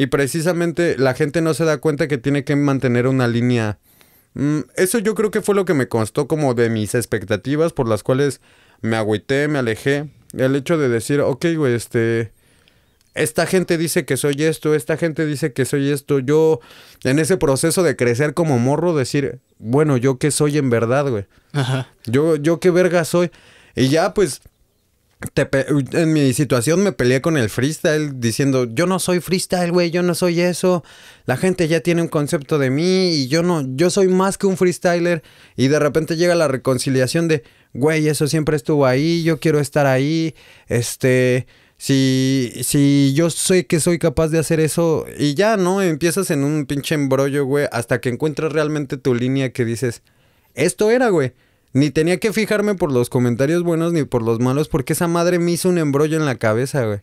Y precisamente la gente no se da cuenta que tiene que mantener una línea. Mm, eso yo creo que fue lo que me constó como de mis expectativas por las cuales me agüité, me alejé. El hecho de decir, ok, güey, este... Esta gente dice que soy esto, esta gente dice que soy esto. Yo, en ese proceso de crecer como morro, decir, bueno, yo qué soy en verdad, güey. Ajá. Yo, yo qué verga soy. Y ya, pues, en mi situación me peleé con el freestyle diciendo, yo no soy freestyle, güey, yo no soy eso. La gente ya tiene un concepto de mí y yo no, yo soy más que un freestyler. Y de repente llega la reconciliación de, güey, eso siempre estuvo ahí, yo quiero estar ahí. Este, si, si yo sé que soy capaz de hacer eso y ya, ¿no? Empiezas en un pinche embrollo, güey, hasta que encuentras realmente tu línea que dices, esto era, güey ni tenía que fijarme por los comentarios buenos ni por los malos, porque esa madre me hizo un embrollo en la cabeza, güey.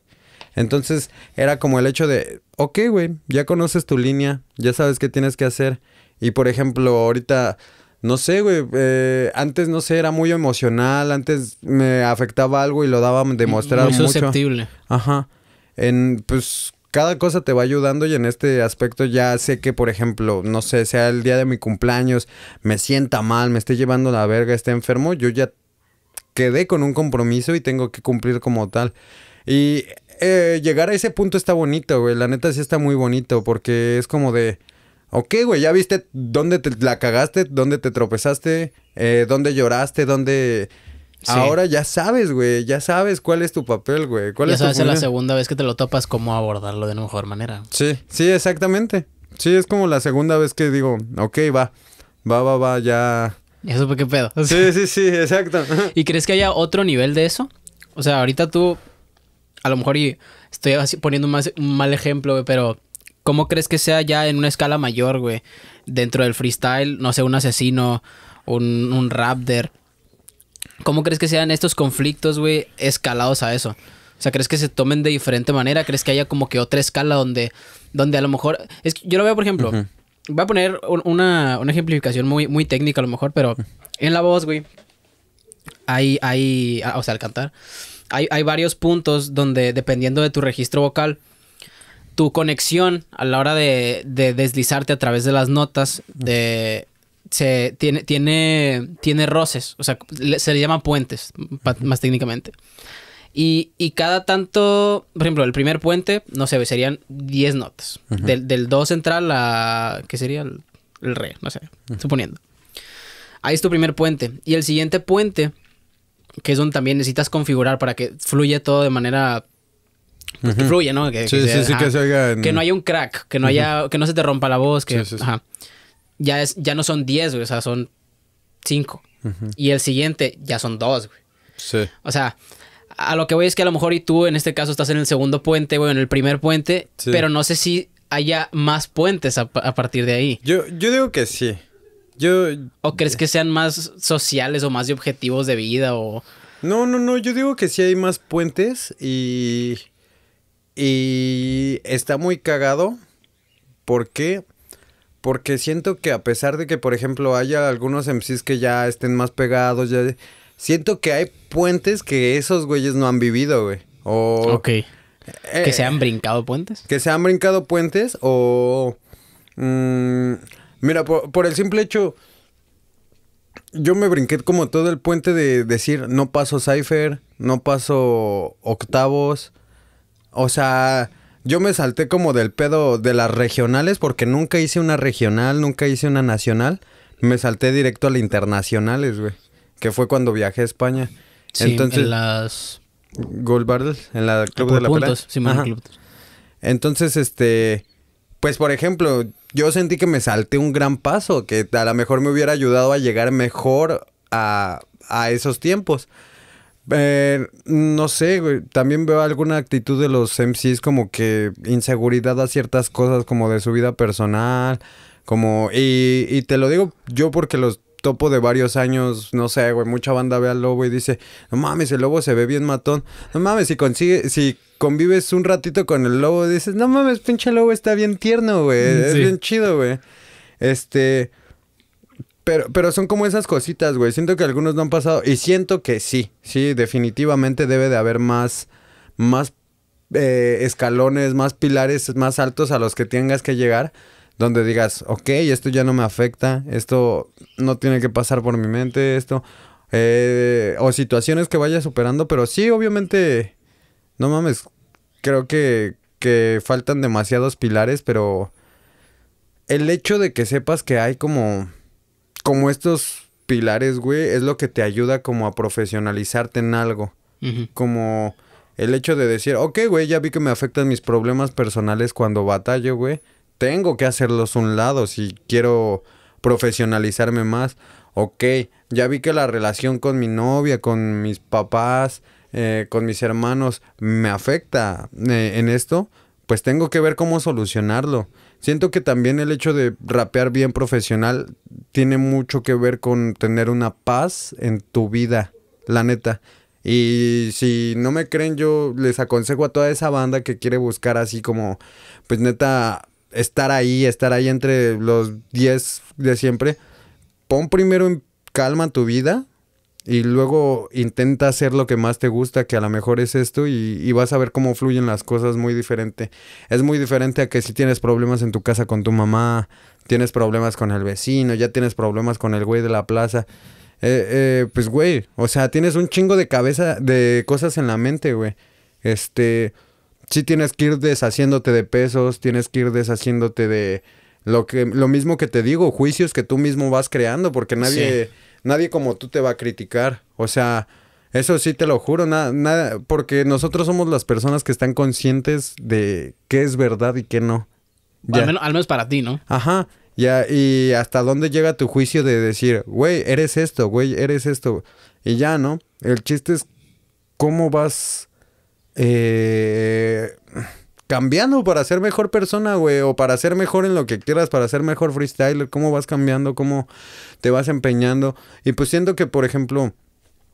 Entonces era como el hecho de, ok, güey, ya conoces tu línea, ya sabes qué tienes que hacer. Y por ejemplo, ahorita, no sé, güey, eh, antes, no sé, era muy emocional, antes me afectaba algo y lo daba demostrar demostrar muy susceptible. Ajá. En, pues cada cosa te va ayudando y en este aspecto ya sé que, por ejemplo, no sé, sea el día de mi cumpleaños, me sienta mal, me esté llevando la verga, esté enfermo, yo ya quedé con un compromiso y tengo que cumplir como tal. Y eh, llegar a ese punto está bonito, güey, la neta sí está muy bonito porque es como de... Ok, güey, ya viste dónde te la cagaste, dónde te tropezaste, eh, dónde lloraste, dónde Ahora ya sabes, güey, ya sabes cuál es tu papel, güey. ya es sabes es la segunda vez que te lo topas cómo abordarlo de una mejor manera. Sí, sí, exactamente. Sí, es como la segunda vez que digo, ok, va, va, va, va, ya. Eso por qué pedo. Sí, sí, sí, exacto. ¿Y crees que haya otro nivel de eso? O sea, ahorita tú, a lo mejor y estoy poniendo un mal ejemplo, güey, pero ¿cómo crees que sea ya en una escala mayor, güey? Dentro del freestyle, no sé, un asesino, un, un ¿Cómo crees que sean estos conflictos, güey, escalados a eso? O sea, ¿crees que se tomen de diferente manera? ¿Crees que haya como que otra escala donde, donde a lo mejor... Es que yo lo veo, por ejemplo, voy a poner una, ejemplificación muy, muy técnica a lo mejor, pero en la voz, güey, hay, hay, ah, o sea, al cantar, hay, hay varios puntos donde dependiendo de tu registro vocal, tu conexión a la hora de, de deslizarte a través de las notas, de se tiene, tiene, tiene roces, o sea, se le llama puentes, más técnicamente. Y, cada tanto, por ejemplo, el primer puente, no sé, serían 10 notas. Del, del do central a, ¿qué sería? El, re, no sé, suponiendo. Ahí es tu primer puente. Y el siguiente puente, que es donde también necesitas configurar para que fluya todo de manera... Pues, fluya, ¿no? Que, que no haya un crack, que no, haya, que no se te rompa la voz, que... Ajá ya, es, ya no son 10, güey, o sea, son 5. Y el siguiente ya son 2, güey. Sí. O sea, a lo que voy es que a lo mejor y tú en este caso estás en el segundo puente, güey, en el primer puente, pero no sé si haya más puentes a, partir de ahí. Yo, yo digo que sí. Yo... ¿O crees que sean más sociales o más de objetivos de vida o...? No, no, no, yo digo que sí hay más puentes y... Y está muy cagado porque porque siento que a pesar de que, por ejemplo, haya algunos MCs que ya estén más pegados, ya... Siento que hay puentes que esos güeyes no han vivido, güey. O... Ok. ¿Que se han eh, brincado puentes? Que se han brincado puentes o... Mm, mira, por, por el simple hecho... Yo me brinqué como todo el puente de decir, no paso Cypher, no paso Octavos. O sea, yo me salté como del pedo de las regionales porque nunca hice una regional, nunca hice una nacional. Me salté directo a las internacionales, güey. Que fue cuando viajé a España. Sí, en las... Gold en la Club de la puntos, sí, club. Entonces, este... Pues, por ejemplo, yo sentí que me salté un gran paso. Que a lo mejor me hubiera ayudado a llegar mejor a, a esos tiempos. Eh, no sé, güey. También veo alguna actitud de los MCs como que inseguridad a ciertas cosas como de su vida personal, como... Y, y te lo digo yo porque los topo de varios años, no sé, güey, mucha banda ve al lobo y dice, no mames, el lobo se ve bien matón. No mames, si consigue, si convives un ratito con el lobo, dices, no mames, pinche lobo está bien tierno, güey, mm, es bien chido, güey. Este... Pero, pero son como esas cositas, güey. Siento que algunos no han pasado. Y siento que sí, sí, definitivamente debe de haber más, más eh, escalones, más pilares más altos a los que tengas que llegar. Donde digas, ok, esto ya no me afecta, esto no tiene que pasar por mi mente, esto. Eh, o situaciones que vaya superando, pero sí, obviamente, no mames, creo que, que faltan demasiados pilares, pero el hecho de que sepas que hay como como estos pilares, güey, es lo que te ayuda como a profesionalizarte en algo. Como el hecho de decir, ok, güey, ya vi que me afectan mis problemas personales cuando batallo, güey. Tengo que hacerlos un lado si quiero profesionalizarme más. Ok, ya vi que la relación con mi novia, con mis papás, eh, con mis hermanos, me afecta eh, en esto pues tengo que ver cómo solucionarlo. Siento que también el hecho de rapear bien profesional tiene mucho que ver con tener una paz en tu vida, la neta. Y si no me creen, yo les aconsejo a toda esa banda que quiere buscar así como, pues neta, estar ahí, estar ahí entre los 10 de siempre. Pon primero en calma tu vida, y luego intenta hacer lo que más te gusta, que a lo mejor es esto, y, vas a ver cómo fluyen las cosas muy diferente. Es muy diferente a que si tienes problemas en tu casa con tu mamá, tienes problemas con el vecino, ya tienes problemas con el güey de la plaza. Eh, eh, pues güey, o sea, tienes un chingo de cabeza, de cosas en la mente, güey. Este, sí tienes que ir deshaciéndote de pesos, tienes que ir deshaciéndote de lo que, lo mismo que te digo, juicios que tú mismo vas creando, porque nadie nadie como tú te va a criticar. O sea, eso sí te lo juro, porque nosotros somos las personas que están conscientes de qué es verdad y qué no. Al, menos, para ti, ¿no? Ajá. Ya, y hasta dónde llega tu juicio de decir, güey, eres esto, güey, eres esto. Y ya, ¿no? El chiste es cómo vas. Eh cambiando para ser mejor persona, güey, o para ser mejor en lo que quieras, para ser mejor freestyler, cómo vas cambiando, cómo te vas empeñando. Y pues siento que, por ejemplo,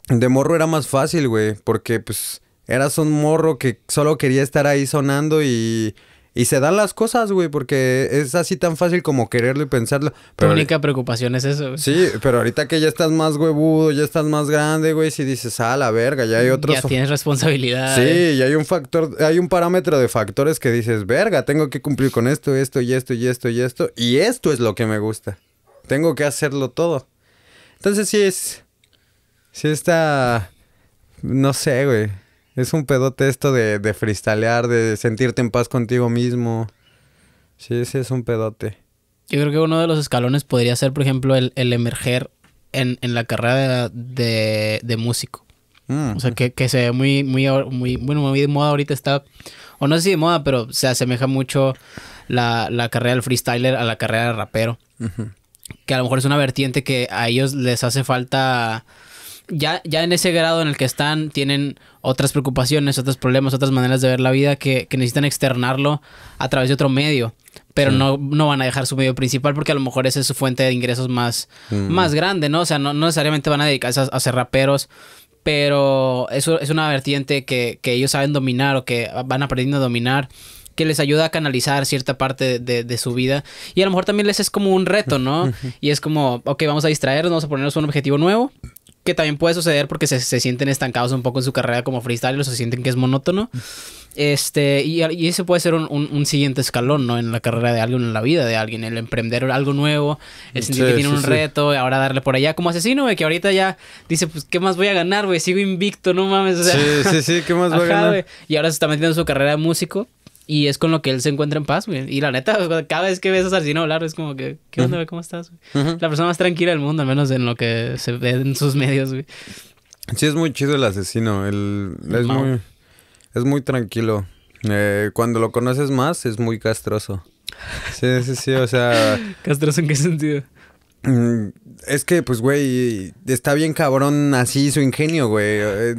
de morro era más fácil, güey, porque pues eras un morro que solo quería estar ahí sonando y y se dan las cosas, güey, porque es así tan fácil como quererlo y pensarlo. Pero tu única preocupación es eso, Sí, pero ahorita que ya estás más huevudo, ya estás más grande, güey, si dices, ah, la verga, ya hay otros. Ya tienes responsabilidad. Sí, y hay un factor, hay un parámetro de factores que dices, verga, tengo que cumplir con esto, esto y esto y esto y esto. Y esto es lo que me gusta. Tengo que hacerlo todo. Entonces sí es. Sí está. No sé, güey. Es un pedote esto de, de de sentirte en paz contigo mismo. Sí, ese es un pedote. Yo creo que uno de los escalones podría ser, por ejemplo, el, emerger en, la carrera de, músico. Mm. O sea, que, se ve muy, muy, muy, bueno, muy de moda ahorita está, o no sé si de moda, pero se asemeja mucho la, carrera del freestyler a la carrera del rapero. Que a lo mejor es una vertiente que a ellos les hace falta, ya, ya en ese grado en el que están, tienen otras preocupaciones, otros problemas, otras maneras de ver la vida que, que necesitan externarlo a través de otro medio. Pero no, no van a dejar su medio principal porque a lo mejor esa es su fuente de ingresos más, mm. más grande, ¿no? O sea, no, necesariamente van a dedicarse a, ser raperos pero eso es una vertiente que, ellos saben dominar o que van aprendiendo a dominar, que les ayuda a canalizar cierta parte de, de, su vida. Y a lo mejor también les es como un reto, ¿no? Y es como, ok, vamos a distraernos, vamos a ponernos un objetivo nuevo que también puede suceder porque se, sienten estancados un poco en su carrera como freestyle, o se sienten que es monótono. Este, y, ese puede ser un, siguiente escalón, ¿no? En la carrera de alguien, en la vida de alguien, el emprender algo nuevo, el sentir que tiene un reto, ahora darle por allá como asesino, güey, que ahorita ya dice, pues, ¿qué más voy a ganar, güey? Sigo invicto, no mames. sí, sí, sí, ¿qué más voy a ganar? Y ahora se está metiendo en su carrera de músico y es con lo que él se encuentra en paz, güey. Y la neta, cada vez que ves a asesino hablar, es como que, ¿qué onda, güey? ¿Cómo estás? Güey? La persona más tranquila del mundo, al menos en lo que se ve en sus medios, güey. Sí, es muy chido el asesino. es, muy, es muy tranquilo. Eh, cuando lo conoces más, es muy castroso. Sí, sí, sí, o sea... ¿Castroso en qué sentido? Mm, es que, pues, güey, está bien cabrón así su ingenio, güey. Eh,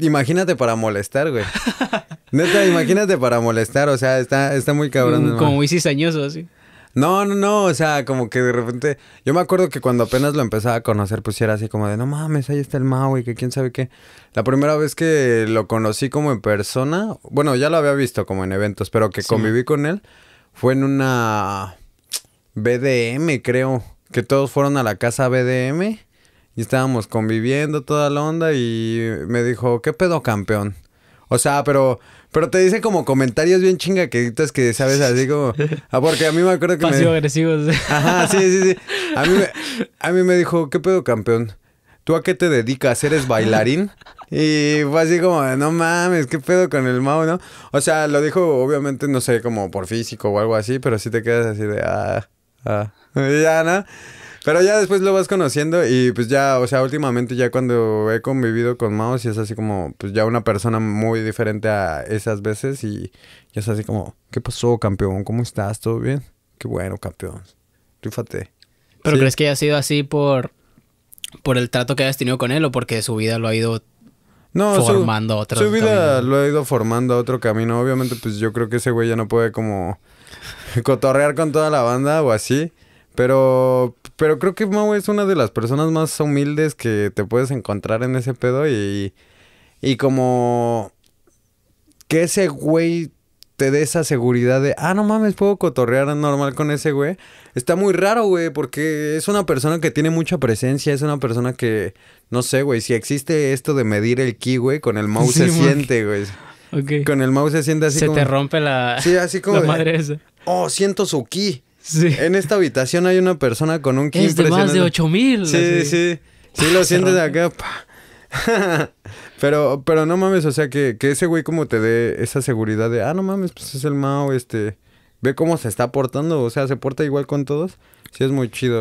imagínate para molestar, güey. Neta, imagínate para molestar, o sea, está, está muy cabrón. Como, muy cizañoso, así. No, no, no, o sea, como que de repente. Yo me acuerdo que cuando apenas lo empezaba a conocer, pues era así como de, no mames, ahí está el Maui, que quién sabe qué. La primera vez que lo conocí como en persona, bueno, ya lo había visto como en eventos, pero que conviví con él, fue en una BDM, creo. Que todos fueron a la casa BDM y estábamos conviviendo toda la onda y me dijo, ¿qué pedo, campeón? O sea, pero, pero te dice como comentarios bien chinga que sabes así como. Ah, porque a mí me acuerdo que. Pasivo agresivos. Ajá, sí, sí, sí. A mí, me, a mí me dijo, ¿qué pedo, campeón? ¿Tú a qué te dedicas? ¿Eres bailarín? Y fue así como, no mames, ¿qué pedo con el Mau, no? O sea, lo dijo, obviamente, no sé, como por físico o algo así, pero sí te quedas así de, ah, ah. Y ya, ¿no? Pero ya después lo vas conociendo y pues ya, o sea, últimamente ya cuando he convivido con Mouse y es así como, pues ya una persona muy diferente a esas veces y ya es así como, ¿qué pasó, campeón? ¿Cómo estás? ¿Todo bien? Qué bueno, campeón. Rífate. ¿Pero crees que haya sido así por, por el trato que hayas tenido con él o porque su vida lo ha ido no, formando su, otro Su vida lo ha ido formando a otro camino. Obviamente, pues yo creo que ese güey ya no puede como cotorrear con toda la banda o así. Pero pero creo que Mau es una de las personas más humildes que te puedes encontrar en ese pedo y, como que ese güey te dé esa seguridad de, ah, no mames, puedo cotorrear normal con ese güey. Está muy raro, güey, porque es una persona que tiene mucha presencia, es una persona que, no sé, güey, si existe esto de medir el ki, güey, con el mouse se siente, güey. Con el mouse se siente así. Se te rompe la, sí, así como madre esa. Oh, siento su ki. En esta habitación hay una persona con un 15 es de más de 8000. Sí, sí. Sí, lo sientes acá. pero, pero no mames, o sea, que, que ese güey como te dé esa seguridad de, ah, no mames, pues es el Mao, este, ve cómo se está portando, o sea, se porta igual con todos. Sí, es muy chido.